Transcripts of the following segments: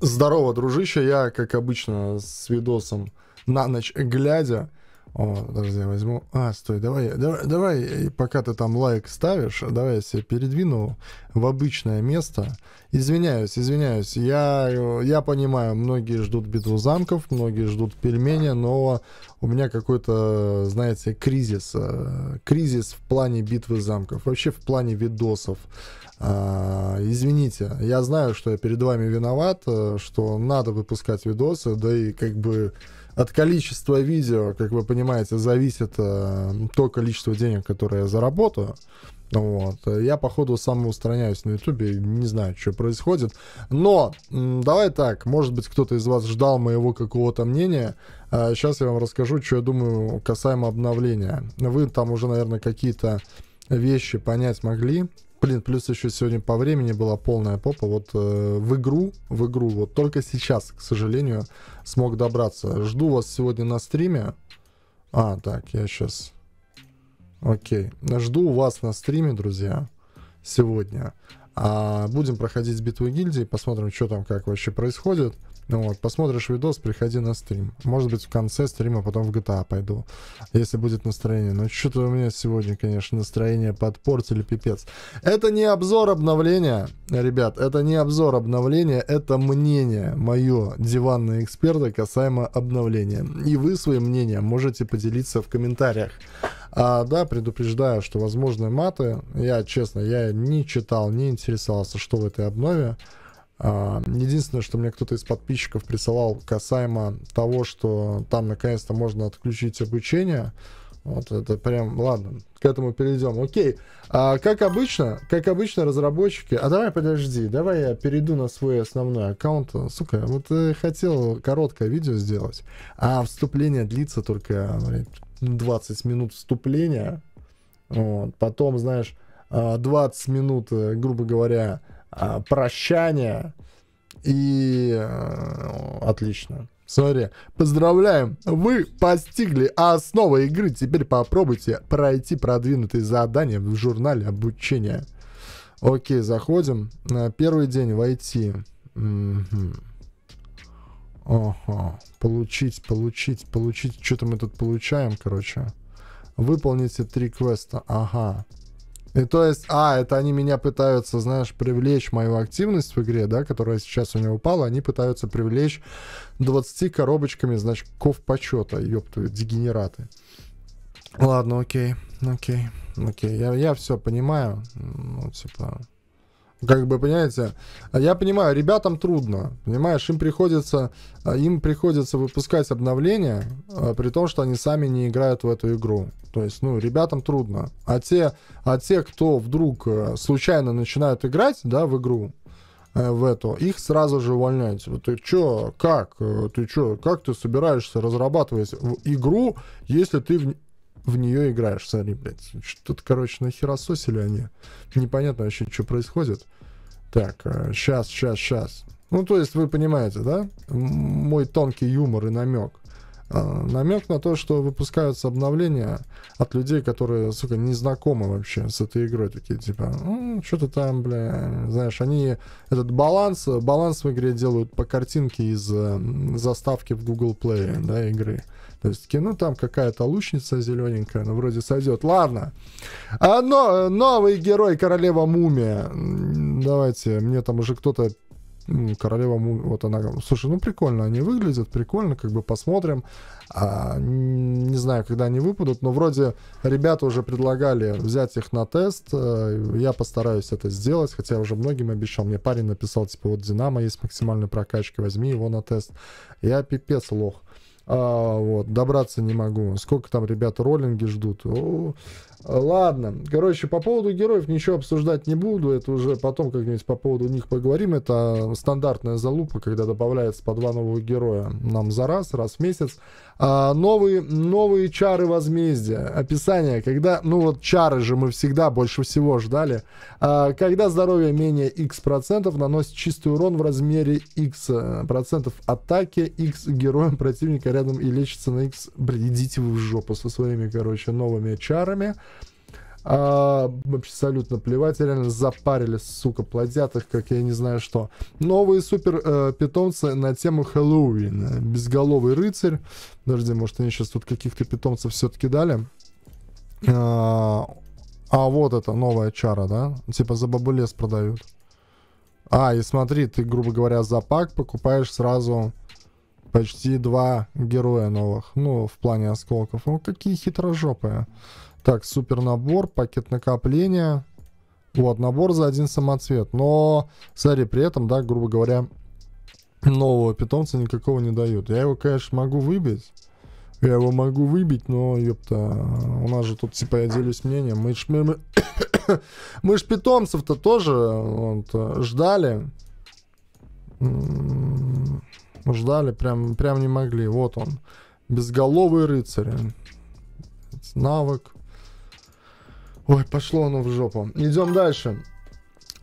Здорово, дружище. Я, как обычно, с видосом на ночь глядя. О, подожди, я возьму. А, стой, давай, давай, давай, пока ты там лайк ставишь, давай я себе передвину в обычное место. Извиняюсь, извиняюсь. Я, я понимаю, многие ждут битву замков, многие ждут пельмени, но у меня какой-то, знаете, кризис. Э, кризис в плане битвы замков, вообще в плане видосов. А, извините, я знаю, что я перед вами виноват, э, что надо выпускать видосы, да и как бы от количества видео, как вы понимаете, зависит э, то количество денег, которое я заработаю. Вот. Я, походу, самоустраняюсь на Ютубе, не знаю, что происходит. Но давай так, может быть, кто-то из вас ждал моего какого-то мнения. Сейчас а, я вам расскажу, что я думаю касаемо обновления. Вы там уже, наверное, какие-то вещи понять могли. Блин, плюс еще сегодня по времени была полная попа. Вот э, в игру, в игру, вот только сейчас, к сожалению, смог добраться. Жду вас сегодня на стриме. А, так, я сейчас... Окей. Жду вас на стриме, друзья, сегодня. А будем проходить битву гильдии, посмотрим, что там, как вообще происходит. Ну вот, посмотришь видос, приходи на стрим. Может быть, в конце стрима потом в GTA пойду, если будет настроение. Но что-то у меня сегодня, конечно, настроение подпортили пипец. Это не обзор обновления, ребят, это не обзор обновления, это мнение мое диванного эксперта касаемо обновления. И вы свои мнения можете поделиться в комментариях. А, да, предупреждаю, что возможны маты. Я, честно, я не читал, не интересовался, что в этой обнове. А, единственное, что мне кто-то из подписчиков присылал касаемо того, что там наконец-то можно отключить обучение. Вот это прям, ладно, к этому перейдем. Окей, а, как обычно, как обычно разработчики... А давай подожди, давай я перейду на свой основной аккаунт. Сука, вот я хотел короткое видео сделать, а вступление длится только блин, 20 минут вступления. Вот. Потом, знаешь, 20 а, минут, э, грубо говоря, а, прощание и... Э, отлично. Сори. Поздравляем! Вы постигли основы игры. Теперь попробуйте пройти продвинутые задания в журнале обучения. Окей, заходим. первый день войти. Угу. Получить, получить, получить. Что-то мы тут получаем, короче. Выполните три квеста. Ага. И то есть, а, это они меня пытаются, знаешь, привлечь мою активность в игре, да, которая сейчас у меня упала, они пытаются привлечь 20 коробочками значит, ков почета, ёпту, дегенераты. Ладно, окей, окей, окей, я, я все понимаю, ну, типа, как бы, понимаете, я понимаю, ребятам трудно, понимаешь, им приходится, э, им приходится выпускать обновления, э, при том, что они сами не играют в эту игру. То есть, ну, ребятам трудно. А те, а те кто вдруг э, случайно начинают играть, да, в игру, в эту, их сразу же увольняют. Вот ты чё, как, ты чё, как ты собираешься разрабатывать игру, если ты в в нее играешь. Смотри, блядь, что-то, короче, нахерососили они. Непонятно вообще, что происходит. Так, сейчас, э, сейчас, сейчас. Ну, то есть, вы понимаете, да? Мой тонкий юмор и намек. Э, намек на то, что выпускаются обновления от людей, которые, сука, не знакомы вообще с этой игрой. Такие, типа, ну, что-то там, бля, знаешь, они этот баланс, баланс в игре делают по картинке из э, заставки в Google Play, да, игры. То есть, ну, там какая-то лучница зелененькая, ну, вроде сойдет. Ладно. А, но, э, новый герой, королева мумия. Давайте, мне там уже кто-то королева, вот она, слушай, ну прикольно, они выглядят, прикольно, как бы посмотрим. А, не знаю, когда они выпадут, но вроде ребята уже предлагали взять их на тест, э, я постараюсь это сделать, хотя я уже многим обещал, мне парень написал, типа, вот Динамо есть максимальная прокачки, возьми его на тест. Я пипец лох. А, вот, добраться не могу. Сколько там ребята роллинги ждут. О, ладно. Короче, по поводу героев ничего обсуждать не буду. Это уже потом как-нибудь по поводу них поговорим. Это стандартная залупа, когда добавляется по два новых героя нам за раз, раз в месяц. А, новые, новые чары возмездия. Описание. Когда, ну вот чары же мы всегда больше всего ждали. А, когда здоровье менее x процентов наносит чистый урон в размере x процентов атаки, x героям противника рядом и лечится на X. Блин, идите вы в жопу со своими, короче, новыми чарами. А, абсолютно плевать, реально запарили, сука, плодят их, как я не знаю что. Новые супер э, питомцы на тему Хэллоуина. Безголовый рыцарь. Подожди, может, они сейчас тут каких-то питомцев все-таки дали? А, а вот это новая чара, да? Типа за бабу продают. А, и смотри, ты, грубо говоря, за пак покупаешь сразу Почти два героя новых. Ну, в плане осколков. Ну, какие хитрожопые. Так, супер набор, пакет накопления. Вот, набор за один самоцвет. Но, смотри, при этом, да, грубо говоря, нового питомца никакого не дают. Я его, конечно, могу выбить. Я его могу выбить, но, ёпта, у нас же тут, типа, я делюсь мнением. Мы ж, мы, мы, мы ж питомцев-то тоже вот, ждали. Мы ждали, прям, прям не могли. Вот он. Безголовый рыцарь. Навык. Ой, пошло оно в жопу. Идем дальше.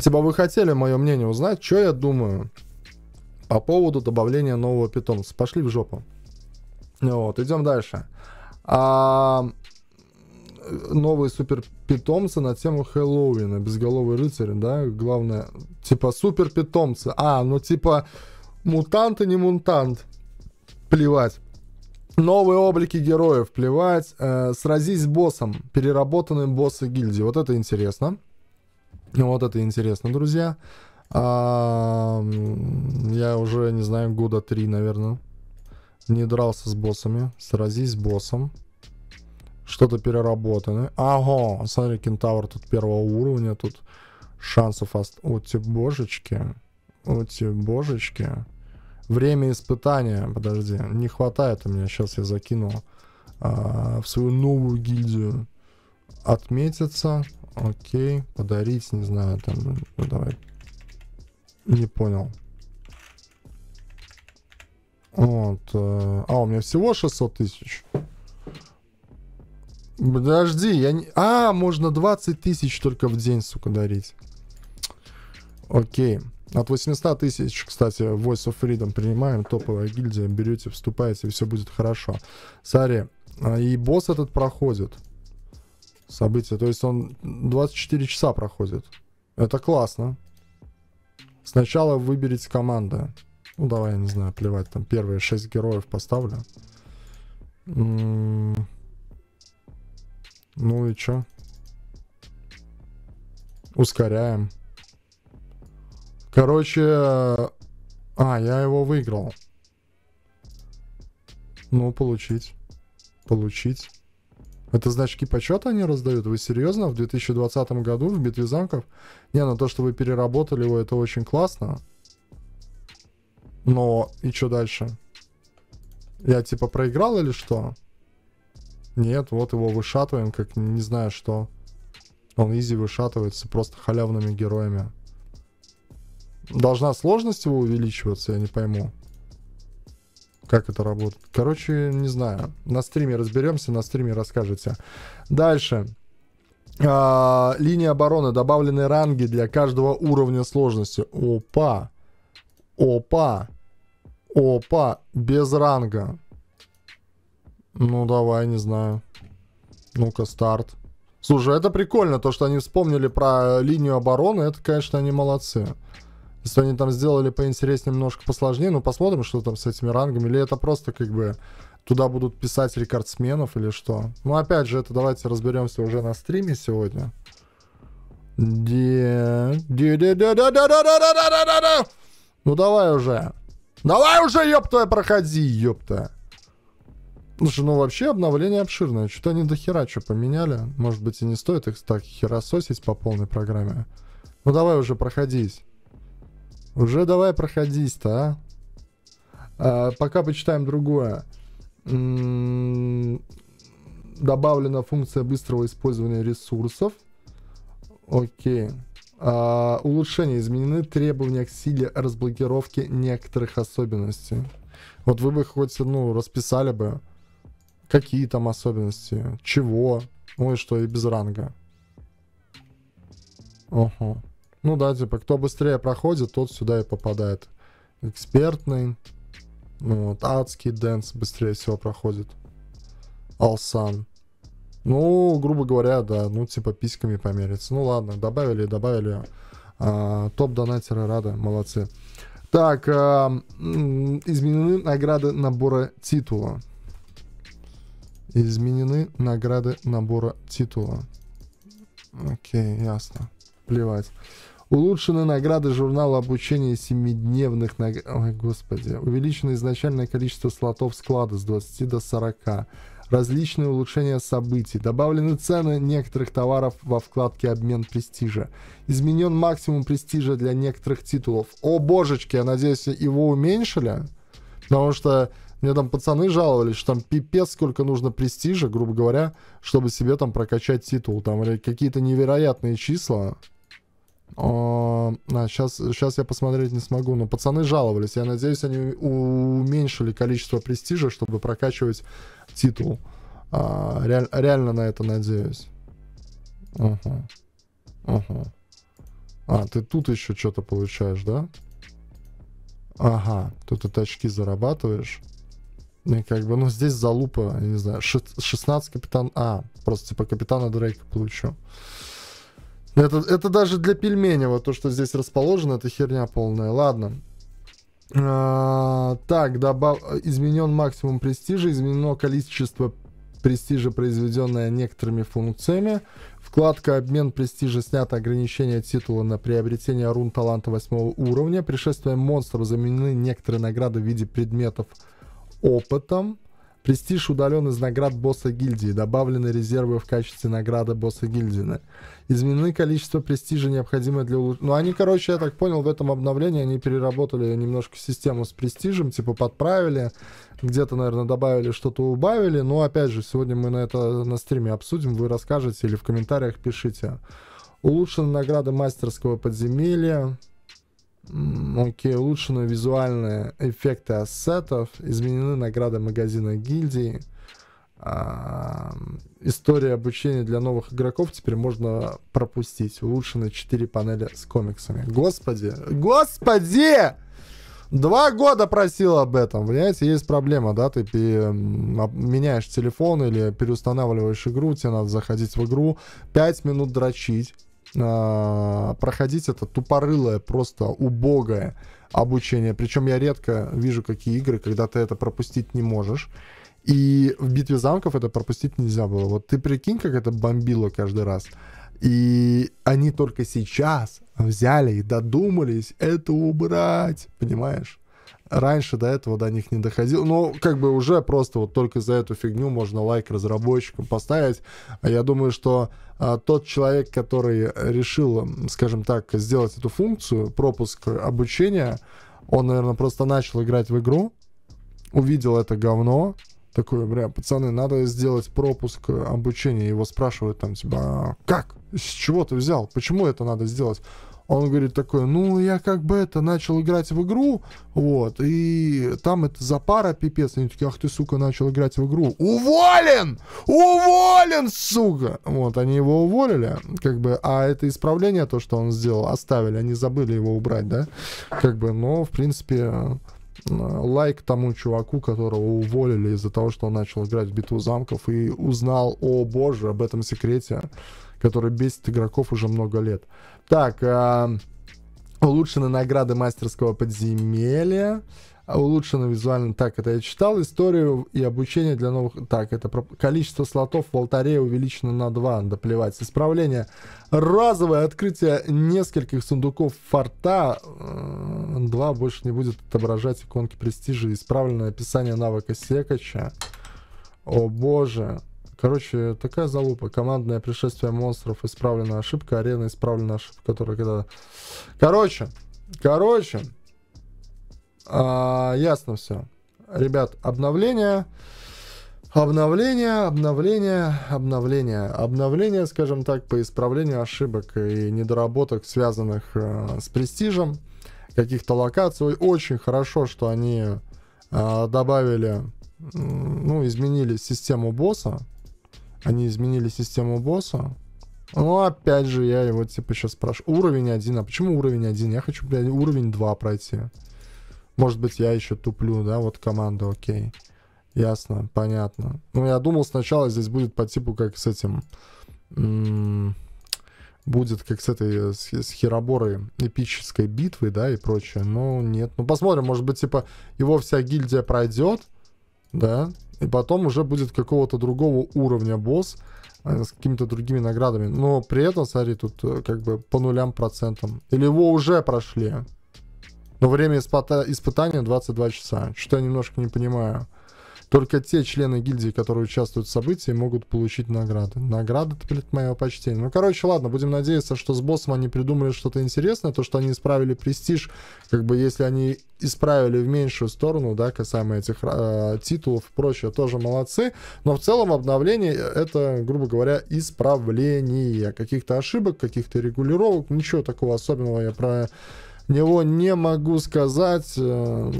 Типа вы хотели мое мнение узнать, что я думаю по поводу добавления нового питомца. Пошли в жопу. Вот, идем дальше. А, новые супер питомцы на тему Хэллоуина. Безголовый рыцарь, да, главное. Типа супер питомцы. А, ну типа Мутант и не мутант. Плевать. Новые облики героев, плевать. Э, сразись с боссом, переработанным боссом гильдии. Вот это интересно. Вот это интересно, друзья. А, я уже, не знаю, года три, наверное, не дрался с боссами. Сразись с боссом. Что-то переработанное. Ага, смотри, кентавр тут первого уровня. Тут шансов... Ост... О, те божечки. О, те божечки. Время испытания. Подожди, не хватает у меня. Сейчас я закину а, в свою новую гильдию. Отметиться. Окей. Подарить, не знаю, там. Ну, давай. Не понял. Вот. Э, а, у меня всего 600 тысяч. Подожди, я не... А, можно 20 тысяч только в день, сука, дарить. Окей. От 800 тысяч, кстати, Voice of Freedom принимаем, топовая гильдия, берете, вступаете, все будет хорошо. Сари, а, и босс этот проходит. Событие, то есть он 24 часа проходит. Это классно. Сначала выберите команды. Ну, давай, я не знаю, плевать, там первые 6 героев поставлю. М м-м-м. ну и чё? Ускоряем. Короче... А, я его выиграл. Ну, получить. Получить. Это значки почета они раздают? Вы серьезно? В 2020 году в битве замков? Не, на ну, то, что вы переработали его, это очень классно. Но и что дальше? Я типа проиграл или что? Нет, вот его вышатываем, как не знаю что. Он изи вышатывается просто халявными героями должна сложность его увеличиваться, я не пойму. Как это работает? Короче, не знаю. На стриме разберемся, на стриме расскажете. Дальше. А, линия обороны. Добавлены ранги для каждого уровня сложности. Опа. Опа. Опа. Без ранга. Ну, давай, не знаю. Ну-ка, старт. Слушай, это прикольно, то, что они вспомнили про линию обороны, это, конечно, они молодцы. Если они там сделали поинтереснее, немножко посложнее, ну посмотрим, что там с этими рангами. Или это просто как бы туда будут писать рекордсменов или что. Ну опять же, это давайте разберемся уже на стриме сегодня. Ну давай уже. Давай уже, ёпта, проходи, ёпта. Слушай, ну вообще обновление обширное. Что-то они до хера что поменяли. Может быть и не стоит их так херососить по полной программе. Ну давай уже, проходись. Уже давай проходись-то, а? а? Пока почитаем другое. М-м- добавлена функция быстрого использования ресурсов. Окей. А, улучшения изменены требования к силе разблокировки некоторых особенностей. Вот вы бы хоть, ну, расписали бы, какие там особенности, чего, ну и что, и без ранга. Ого. Угу. Ну да, типа, кто быстрее проходит, тот сюда и попадает. Экспертный. Ну, вот, адский дэнс быстрее всего проходит. Алсан. Ну, грубо говоря, да, ну, типа, письками помериться. Ну, ладно, добавили, добавили. А, топ-донатеры рады, молодцы. Так, а, изменены награды набора титула. Изменены награды набора титула. Окей, ясно плевать. Улучшены награды журнала обучения семидневных наград... Ой, господи. Увеличено изначальное количество слотов склада с 20 до 40. Различные улучшения событий. Добавлены цены некоторых товаров во вкладке «Обмен престижа». Изменен максимум престижа для некоторых титулов. О, божечки, я надеюсь, его уменьшили? Потому что мне там пацаны жаловались, что там пипец сколько нужно престижа, грубо говоря, чтобы себе там прокачать титул. Там или какие-то невероятные числа. О, а, сейчас, сейчас я посмотреть не смогу, но пацаны жаловались. Я надеюсь, они уменьшили количество престижа, чтобы прокачивать титул. А, реаль, реально на это надеюсь. Ага. Ага. А, ты тут еще что-то получаешь, да? Ага, тут ты очки зарабатываешь. И как бы, ну, здесь залупа, я не знаю, 16 капитан... А, просто типа капитана Дрейка получу. Это, это даже для пельменя вот то, что здесь расположено, это херня полная. Ладно. А, так, добав... изменен максимум престижа, изменено количество престижа, произведенное некоторыми функциями. Вкладка «Обмен престижа» снято ограничение титула на приобретение рун таланта восьмого уровня. Пришествием монстров заменены некоторые награды в виде предметов опытом. Престиж удален из наград босса гильдии, добавлены резервы в качестве награды босса гильдии. Изменены количество престижа, необходимое для улучшения. Ну, они, короче, я так понял, в этом обновлении они переработали немножко систему с престижем, типа подправили, где-то, наверное, добавили, что-то убавили. Но, опять же, сегодня мы на это на стриме обсудим, вы расскажете или в комментариях пишите. Улучшены награды мастерского подземелья, Окей, okay, улучшены визуальные эффекты ассетов, изменены награды магазина гильдии. история обучения для новых игроков теперь можно пропустить. Улучшены 4 панели с комиксами. Господи! Господи! Два года просил об этом. Понимаете, есть проблема, да? Ты меняешь телефон или переустанавливаешь игру, тебе надо заходить в игру, 5 минут дрочить а, проходить это тупорылое, просто убогое обучение. Причем я редко вижу, какие игры, когда ты это пропустить не можешь. И в битве замков это пропустить нельзя было. Вот ты прикинь, как это бомбило каждый раз. И они только сейчас взяли и додумались это убрать, понимаешь? раньше до этого до них не доходил. Ну, как бы уже просто вот только за эту фигню можно лайк разработчикам поставить. А я думаю, что а, тот человек, который решил, скажем так, сделать эту функцию, пропуск обучения, он, наверное, просто начал играть в игру, увидел это говно, такой, бля, пацаны, надо сделать пропуск обучения. Его спрашивают там, типа, а, как? С чего ты взял? Почему это надо сделать? он говорит такой, ну, я как бы это, начал играть в игру, вот, и там это за пара пипец, они такие, ах ты, сука, начал играть в игру, уволен, уволен, сука, вот, они его уволили, как бы, а это исправление, то, что он сделал, оставили, они забыли его убрать, да, как бы, но, в принципе, лайк тому чуваку, которого уволили из-за того, что он начал играть в битву замков и узнал, о боже, об этом секрете, который бесит игроков уже много лет. Так, э, улучшены награды мастерского подземелья а улучшено визуально. Так, это я читал. Историю и обучение для новых... Так, это про... количество слотов в алтаре увеличено на 2. Да плевать. Исправление. Разовое открытие нескольких сундуков форта. 2 э, больше не будет отображать иконки престижа. Исправленное описание навыка секача. О боже. Короче, такая залупа. Командное пришествие монстров, исправлена ошибка, арена, исправлена ошибка, которая когда... Короче, короче, а, ясно все. Ребят, обновление, обновление, обновление, обновление, обновление, скажем так, по исправлению ошибок и недоработок, связанных а, с престижем каких-то локаций. Очень хорошо, что они а, добавили, ну, изменили систему босса, они изменили систему босса. Ну, опять же, я его, типа, сейчас спрашиваю. Уровень один. А почему уровень один? Я хочу, блядь, уровень 2 пройти. Может быть, я еще туплю, да, вот команда, окей. Ясно, понятно. Ну, я думал, сначала здесь будет по типу, как с этим... Будет как с этой, с, с Хироборой эпической битвы, да, и прочее. Но нет. Ну, посмотрим, может быть, типа, его вся гильдия пройдет, да, и потом уже будет какого-то другого уровня босс э, с какими-то другими наградами. Но при этом, смотри, тут э, как бы по нулям процентам. Или его уже прошли. Но время испыта испытания 22 часа. Что-то я немножко не понимаю. Только те члены гильдии, которые участвуют в событии, могут получить награды. Награды, блядь, моего почтения. Ну, короче, ладно, будем надеяться, что с боссом они придумали что-то интересное, то, что они исправили престиж, как бы, если они исправили в меньшую сторону, да, касаемо этих э, титулов и прочее, тоже молодцы. Но в целом обновление — это, грубо говоря, исправление каких-то ошибок, каких-то регулировок, ничего такого особенного я про него не могу сказать. Э,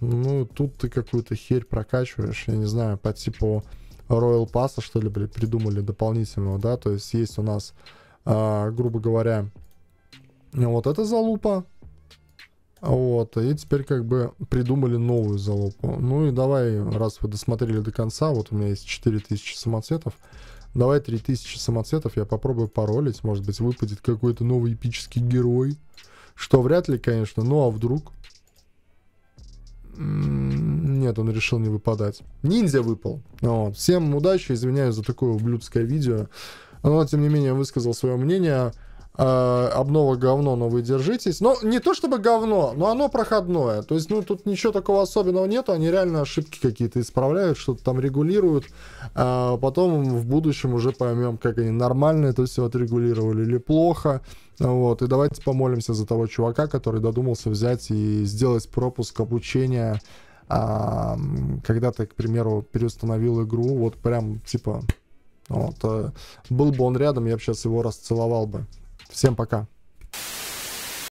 ну, тут ты какую-то херь прокачиваешь, я не знаю, по типу Royal Pass, что ли, блядь, придумали дополнительного, да, то есть есть у нас, а, грубо говоря, вот эта залупа, вот, и теперь как бы придумали новую залупу. Ну и давай, раз вы досмотрели до конца, вот у меня есть 4000 самоцветов, давай 3000 самоцветов я попробую паролить, может быть выпадет какой-то новый эпический герой. Что вряд ли, конечно. Ну, а вдруг? Нет, он решил не выпадать. Ниндзя выпал. Вот. Всем удачи, извиняюсь за такое ублюдское видео. Но, тем не менее, высказал свое мнение. Э, обнова говно, но вы держитесь. Но не то чтобы говно, но оно проходное. То есть, ну, тут ничего такого особенного нету. Они реально ошибки какие-то исправляют, что-то там регулируют. А потом в будущем уже поймем, как они нормально это все отрегулировали или плохо. Вот, и давайте помолимся за того чувака, который додумался взять и сделать пропуск обучения, а, когда ты, к примеру, переустановил игру, вот прям, типа, вот, э, был бы он рядом, я бы сейчас его расцеловал бы. Всем пока.